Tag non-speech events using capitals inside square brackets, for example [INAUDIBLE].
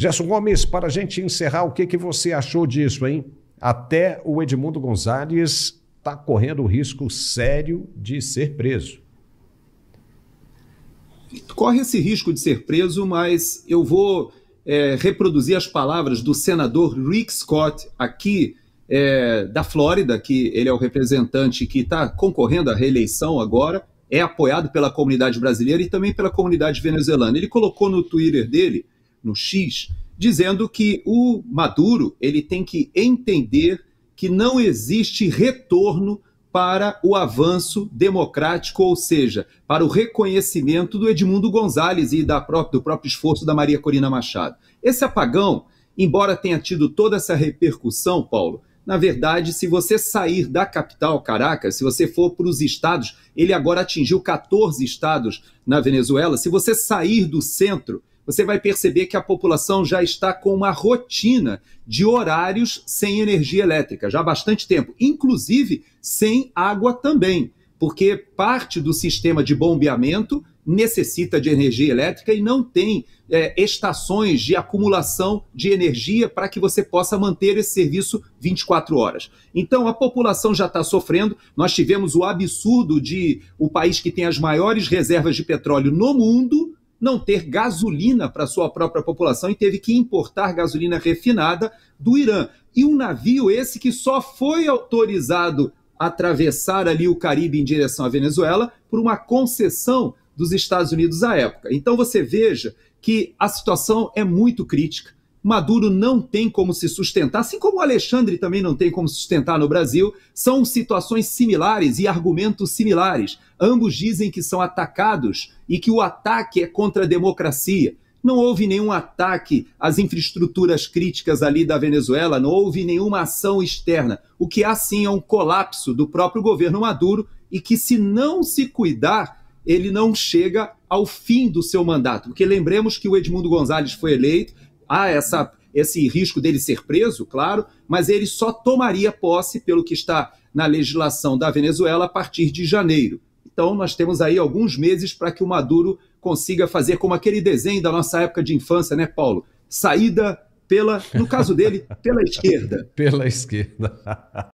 Gerson Gomes, para a gente encerrar, o que, que você achou disso, hein? Até o Edmundo Gonzalez está correndo o risco sério de ser preso. Corre esse risco de ser preso, mas eu vou é, reproduzir as palavras do senador Rick Scott aqui é, da Flórida, que ele é o representante que está concorrendo à reeleição agora, é apoiado pela comunidade brasileira e também pela comunidade venezuelana. Ele colocou no Twitter dele no X, dizendo que o Maduro ele tem que entender que não existe retorno para o avanço democrático, ou seja, para o reconhecimento do Edmundo Gonzalez e da própria, do próprio esforço da Maria Corina Machado. Esse apagão, embora tenha tido toda essa repercussão, Paulo, na verdade, se você sair da capital, Caracas, se você for para os estados, ele agora atingiu 14 estados na Venezuela, se você sair do centro, você vai perceber que a população já está com uma rotina de horários sem energia elétrica, já há bastante tempo, inclusive sem água também, porque parte do sistema de bombeamento necessita de energia elétrica e não tem é, estações de acumulação de energia para que você possa manter esse serviço 24 horas. Então a população já está sofrendo. Nós tivemos o absurdo de o país que tem as maiores reservas de petróleo no mundo não ter gasolina para sua própria população e teve que importar gasolina refinada do Irã. E um navio esse que só foi autorizado a atravessar ali o Caribe em direção à Venezuela por uma concessão dos Estados Unidos à época. Então você veja que a situação é muito crítica. Maduro não tem como se sustentar, assim como Alexandre também não tem como sustentar no Brasil, são situações similares e argumentos similares. Ambos dizem que são atacados e que o ataque é contra a democracia. Não houve nenhum ataque às infraestruturas críticas ali da Venezuela, não houve nenhuma ação externa. O que há sim é um colapso do próprio governo Maduro e que, se não se cuidar, ele não chega ao fim do seu mandato. Porque lembremos que o Edmundo Gonzalez foi eleito, há ah, essa, esse risco dele ser preso, claro, mas ele só tomaria posse, pelo que está na legislação da Venezuela, a partir de janeiro. Então, nós temos aí alguns meses para que o Maduro consiga fazer como aquele desenho da nossa época de infância, né, Paulo? Saída pela, no caso dele, pela esquerda. [LAUGHS] Pela esquerda. [LAUGHS]